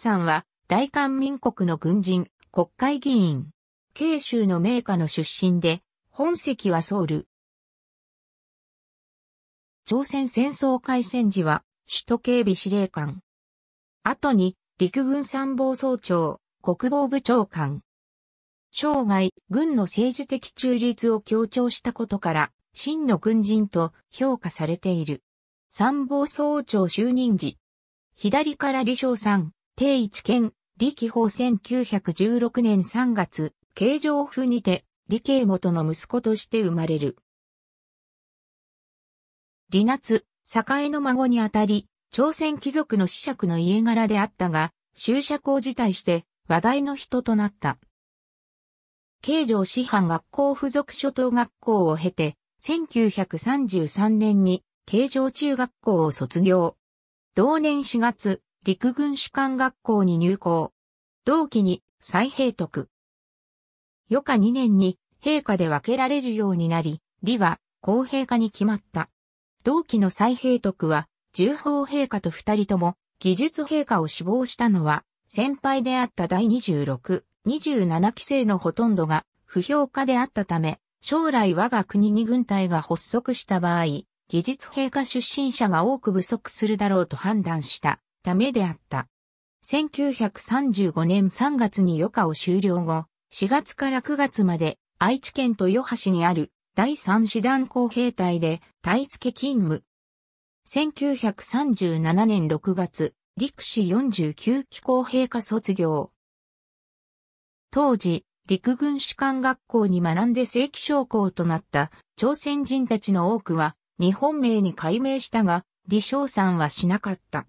さんは、大韓民国の軍人、国会議員、慶州の名家の出身で、本籍はソウル。朝鮮戦争開戦時は、首都警備司令官。後に、陸軍参謀総長、国防部長官。生涯、軍の政治的中立を強調したことから、真の軍人と評価されている。参謀総長就任時。左から李承さん、定一県、李希法1916年3月、京城府にて、李慶元の息子として生まれる。李夏、栄の孫にあたり、朝鮮貴族の子爵の家柄であったが、終爵を辞退して話題の人となった。京城師範学校附属初等学校を経て、1933年に京城中学校を卒業。同年4月、陸軍士官学校に入校。同期に再兵徳。余下2年に陛下で分けられるようになり、李は公平化に決まった。同期の再兵徳は、重宝陛下と二人とも、技術陛下を死亡したのは、先輩であった第26、27期生のほとんどが、不評価であったため、将来我が国に軍隊が発足した場合、技術陛下出身者が多く不足するだろうと判断した。ためであった。1935年3月に余暇を終了後、4月から9月まで愛知県豊橋にある第3師団工兵隊で隊付勤務。1937年6月、陸士49機工兵科卒業。当時、陸軍士官学校に学んで正規将校となった朝鮮人たちの多くは日本名に改名したが、李承んはしなかった。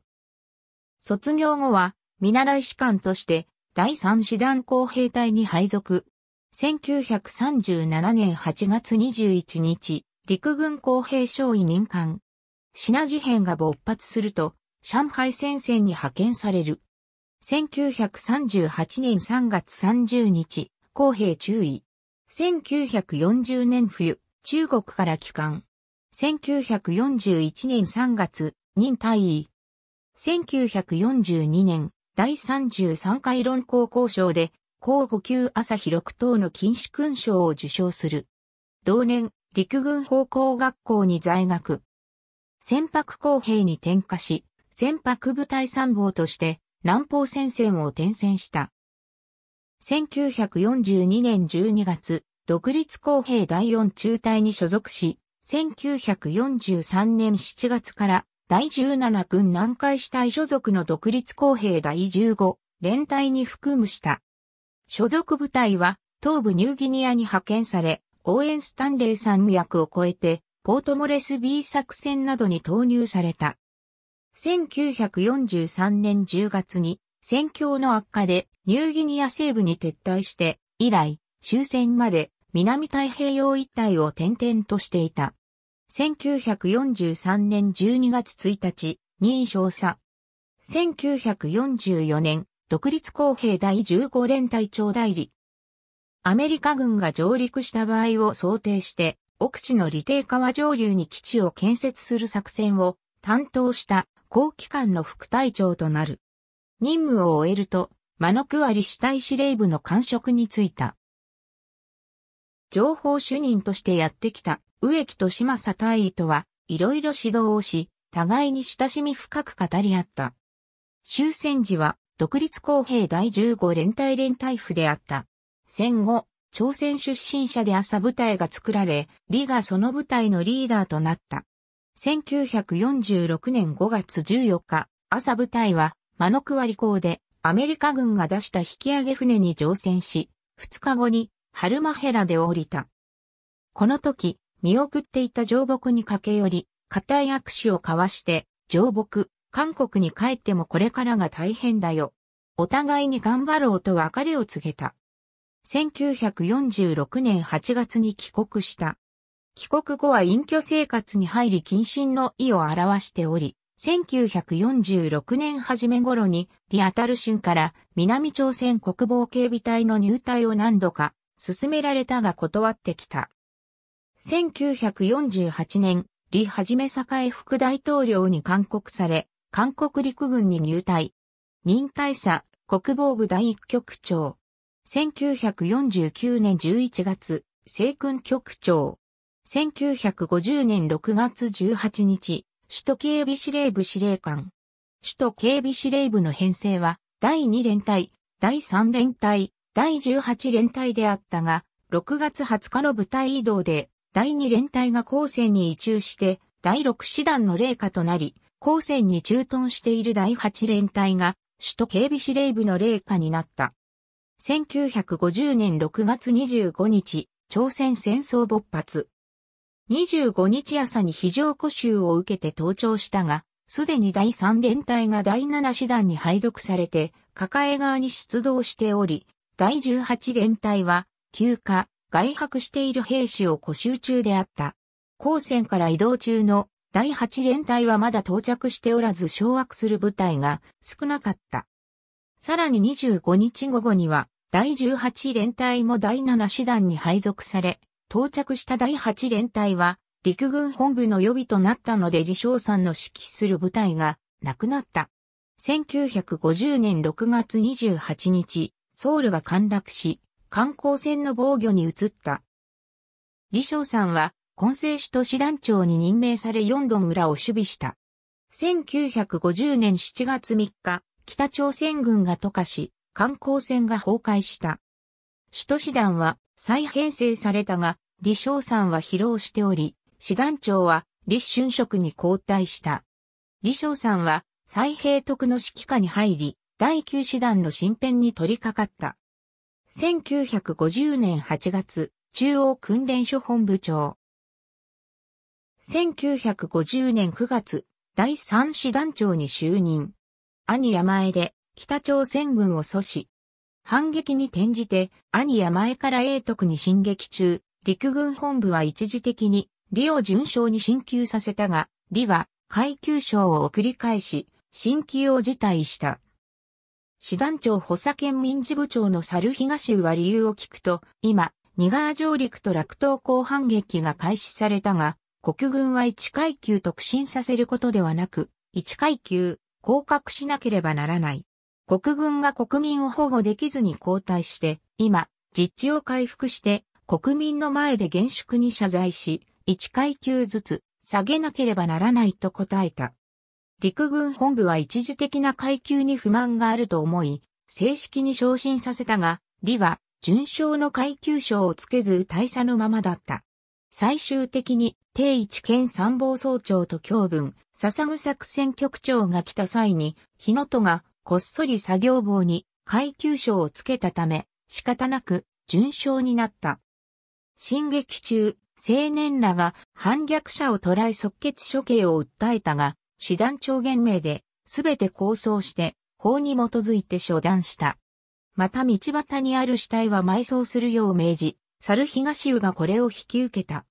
卒業後は、見習い士官として、第三師団工兵隊に配属。1937年8月21日、陸軍工兵少尉任官。品事変が勃発すると、上海戦線に派遣される。1938年3月30日、公平注意。1940年冬、中国から帰還。1941年3月、任退位。1942年、第33回論考交渉で、高5級朝日6等の禁止勲章を受章する。同年、陸軍高校学校に在学。船舶工兵に転化し、船舶部隊参謀として南方戦線を転戦した。1942年12月、独立工兵第4中隊に所属し、1943年7月から第17軍南海支隊所属の独立公兵第15連隊に含むした。所属部隊は東部ニューギニアに派遣され、応援スタンレー山脈を越えて、ポートモレス B 作戦などに投入された。1943年10月に戦況の悪化でニューギニア西部に撤退して、以来終戦まで南太平洋一帯を転々としていた。1943年12月1日、任意少佐。1944年、独立公平第15連隊長代理。アメリカ軍が上陸した場合を想定して、奥地の利定川上流に基地を建設する作戦を担当した後期関の副隊長となる。任務を終えると、マノクアリ死体司令部の官職に就いた。情報主任としてやってきた植木と島佐大尉とは、いろいろ指導をし、互いに親しみ深く語り合った。終戦時は、独立公平第15連隊連隊府であった。戦後、朝鮮出身者で朝部隊が作られ、李がその部隊のリーダーとなった。1946年5月14日、朝部隊は、マノクワリ港で、アメリカ軍が出した引き上げ船に乗船し、2日後に、ハルマヘラで降りた。この時、見送っていた上木に駆け寄り、固い握手を交わして、上木、韓国に帰ってもこれからが大変だよ。お互いに頑張ろうと別れを告げた。1946年8月に帰国した。帰国後は隠居生活に入り謹慎の意を表しており、1946年初め頃にリアタル春から南朝鮮国防警備隊の入隊を何度か進められたが断ってきた。1948年、李はじめ栄副大統領に勧告され、韓国陸軍に入隊。任大佐、国防部第一局長。1949年11月、政君局長。1950年6月18日、首都警備司令部司令官。首都警備司令部の編成は、第2連隊、第3連隊、第18連隊であったが、6月20日の部隊移動で第2連隊が後線に移駐して、第6師団の霊下となり、後線に駐屯している第8連隊が、首都警備司令部の霊下になった。1950年6月25日、朝鮮戦争勃発。25日朝に非常固集を受けて登庁したが、すでに第3連隊が第7師団に配属されて、抱え側に出動しており、第18連隊は、休暇、外泊している兵士を固集中であった。高専から移動中の第8連隊はまだ到着しておらず掌握する部隊が少なかった。さらに25日午後には第18連隊も第7師団に配属され、到着した第8連隊は陸軍本部の予備となったので李さんの指揮する部隊がなくなった。1950年6月28日、ソウルが陥落し、観光船の防御に移った。李承さんは、混成首都師団長に任命され4度村を守備した。1950年7月3日、北朝鮮軍が渡かし、観光船が崩壊した。首都師団は再編成されたが、李承さんは疲労しており、師団長は李春職に交代した。李承さんは再兵徳の指揮下に入り、第9師団の新編に取り掛かった。1950年8月、中央訓練所本部長。1950年9月、第3師団長に就任。兄山江で北朝鮮軍を阻止。反撃に転じて、兄山江から英徳に進撃中、陸軍本部は一時的に、李を順将に進級させたが、李は階級賞を送り返し、進級を辞退した。師団長補佐県民事部長の猿東は理由を聞くと、今、二川上陸と落東港反撃が開始されたが、国軍は一階級特進させることではなく、一階級、降格しなければならない。国軍が国民を保護できずに交代して、今、実地を回復して、国民の前で厳粛に謝罪し、一階級ずつ下げなければならないと答えた。陸軍本部は一時的な階級に不満があると思い、正式に昇進させたが、李は、準将の階級賞をつけず大差のままだった。最終的に、定一県参謀総長と教文、笹具作戦局長が来た際に、日野戸が、こっそり作業棒に階級賞をつけたため、仕方なく、準将になった。進撃中、青年らが反逆者を捕らえ即決処刑を訴えたが、師団長言名で、すべて構想して、法に基づいて処断した。また道端にある死体は埋葬するよう命じ、猿東湯がこれを引き受けた。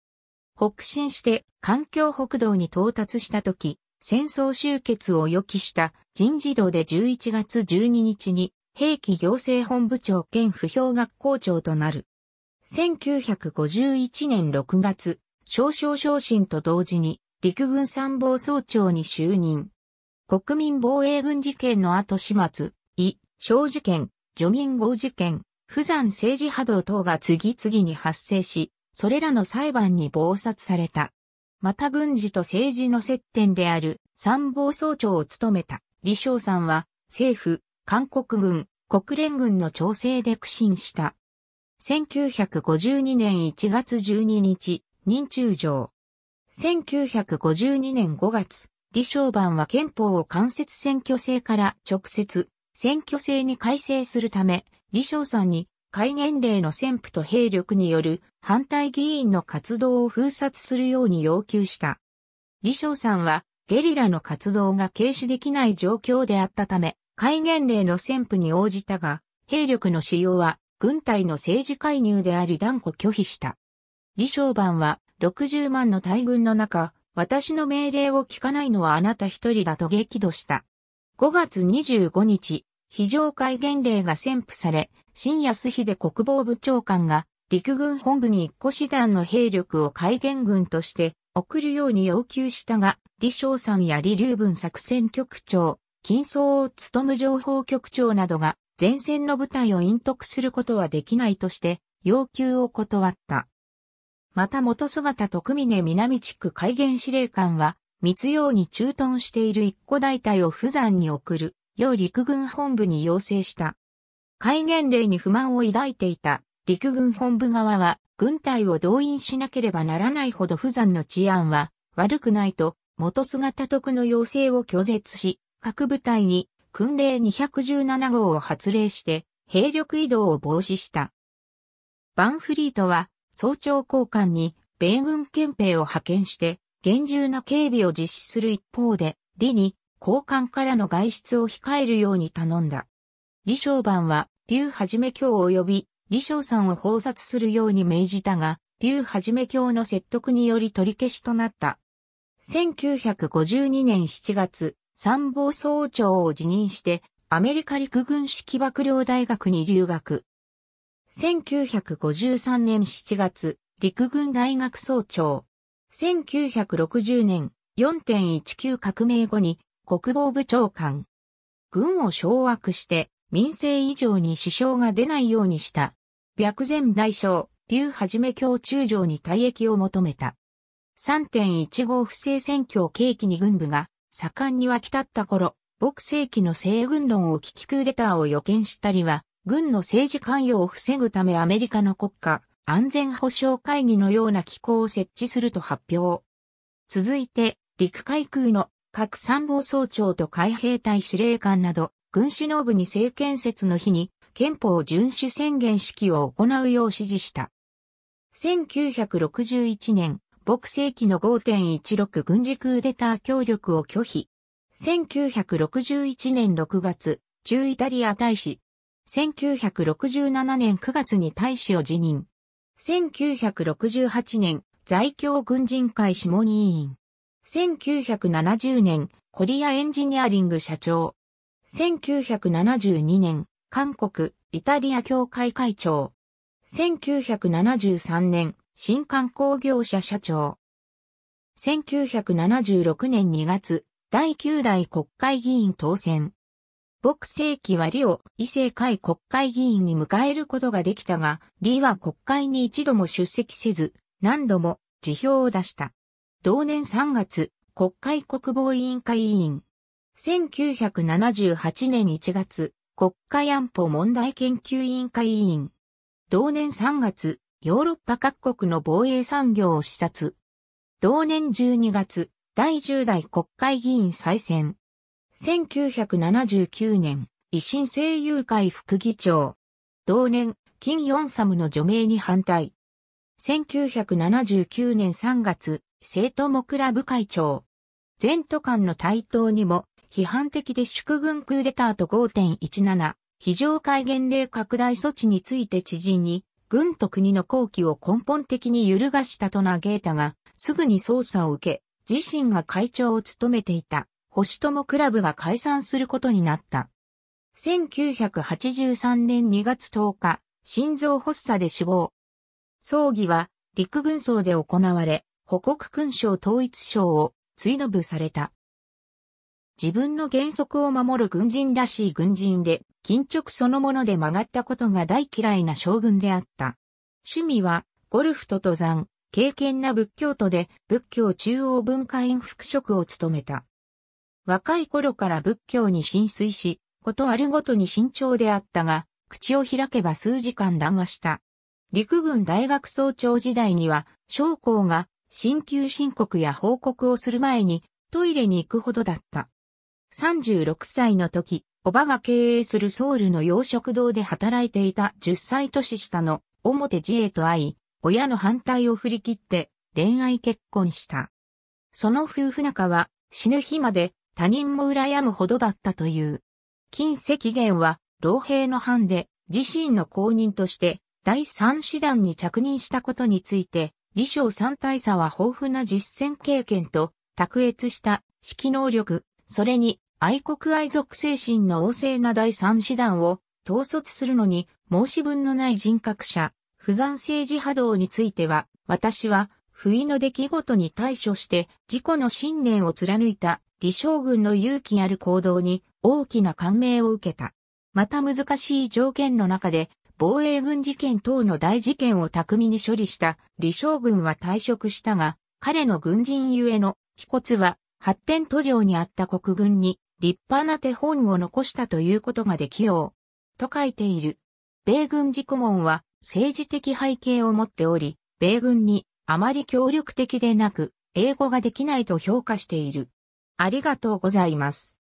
北進して環境北道に到達した時、戦争終結を予期した人事堂で11月12日に兵器行政本部長兼不評学校長となる。1951年6月、少々昇進と同時に陸軍参謀総長に就任。国民防衛軍事件の後始末、異、小事件、除民号事件、不山政治波動等が次々に発生し、それらの裁判に暴殺された。また軍事と政治の接点である参謀総長を務めた李承さんは政府、韓国軍、国連軍の調整で苦心した。1952年1月12日、任中将1952年5月、李承晩は憲法を間接選挙制から直接選挙制に改正するため、李承さんに戒厳令の宣布と兵力による反対議員の活動を封殺するように要求した。李承さんはゲリラの活動が軽視できない状況であったため、戒厳令の宣布に応じたが、兵力の使用は軍隊の政治介入であり断固拒否した。李承晩は60万の大軍の中、私の命令を聞かないのはあなた一人だと激怒した。5月25日、非常戒厳令が宣布され、新安秀国防部長官が陸軍本部に一個師団の兵力を戒厳軍として送るように要求したが、李承さんや李龍文作戦局長、金層を務む情報局長などが前線の部隊を隠匿することはできないとして要求を断った。また元姿徳峰南地区海原司令官は、密用に駐屯している一個大隊を富山に送る、要陸軍本部に要請した。戒厳令に不満を抱いていた陸軍本部側は、軍隊を動員しなければならないほど富山の治安は悪くないと、元姿徳の要請を拒絶し、各部隊に訓令217号を発令して、兵力移動を防止した。バンフリートは、総長交換に米軍憲兵を派遣して厳重な警備を実施する一方で、李に交換からの外出を控えるように頼んだ。李承晩は、劉はじめ教を呼び、李承さんを放殺するように命じたが、劉はじめ教の説得により取り消しとなった。1952年7月、参謀総長を辞任して、アメリカ陸軍式幕僚大学に留学。1953年7月、陸軍大学総長。1960年、4.19革命後に国防部長官。軍を掌握して民政以上に支障が出ないようにした。白前大将、劉はじめ教中将に退役を求めた。3.15不正選挙を契機に軍部が盛んに沸き立った頃、牧世紀の西軍論を聞きクーデターを予見したりは、軍の政治関与を防ぐためアメリカの国家安全保障会議のような機構を設置すると発表。続いて、陸海空の各参謀総長と海兵隊司令官など、軍首脳部に政権説の日に憲法遵守宣言式を行うよう指示した。1961年、北世紀の5.16軍事クーデター協力を拒否。1961年6月、中イタリア大使、1967年9月に大使を辞任。1968年、在京軍人会諮問委員。1970年、コリアエンジニアリング社長。1972年、韓国、イタリア協会会長。1973年、新観光業者社長。1976年2月、第9代国会議員当選。牧世紀はリを異性会国会議員に迎えることができたが、李は国会に一度も出席せず、何度も辞表を出した。同年3月、国会国防委員会委員。1978年1月、国家安保問題研究委員会委員。同年3月、ヨーロッパ各国の防衛産業を視察。同年12月、第10代国会議員再選。1979年、維新声優会副議長。同年、金ヨンサムの除名に反対。1979年3月、生徒もクラブ会長。前途間の台頭にも、批判的で祝軍クーデターと5.17、非常戒厳令拡大措置について知人に、軍と国の後期を根本的に揺るがしたと嘆いたが、すぐに捜査を受け、自身が会長を務めていた星友クラブが解散することになった。1983年2月10日、心臓発作で死亡。葬儀は陸軍葬で行われ、保国勲章統一章を追の部された。自分の原則を守る軍人らしい軍人で、緊直そのもので曲がったことが大嫌いな将軍であった。趣味は、ゴルフと登山、敬虔な仏教徒で、仏教中央文化院副職を務めた。若い頃から仏教に浸水し、ことあるごとに慎重であったが、口を開けば数時間談話した。陸軍大学総長時代には、将校が、新旧申告や報告をする前に、トイレに行くほどだった。36歳の時、おばが経営するソウルの養殖堂で働いていた10歳年下の表自衛と会い、親の反対を振り切って恋愛結婚した。その夫婦仲は死ぬ日まで他人も羨むほどだったという。金石元は、老兵の藩で、自身の公認として、第三師団に着任したことについて、李承三大佐は豊富な実践経験と、卓越した指揮能力、それに愛国愛族精神の旺盛な第三師団を統率するのに申し分のない人格者、不残政治波動については、私は不意の出来事に対処して自己の信念を貫いた李将軍の勇気ある行動に大きな感銘を受けた。また難しい条件の中で、防衛軍事件等の大事件を巧みに処理した李将軍は退職したが、彼の軍人ゆえの気骨は発展途上にあった国軍に立派な手本を残したということができよう。と書いている。米軍事顧問は政治的背景を持っており、米軍にあまり協力的でなく、英語ができないと評価している。ありがとうございます。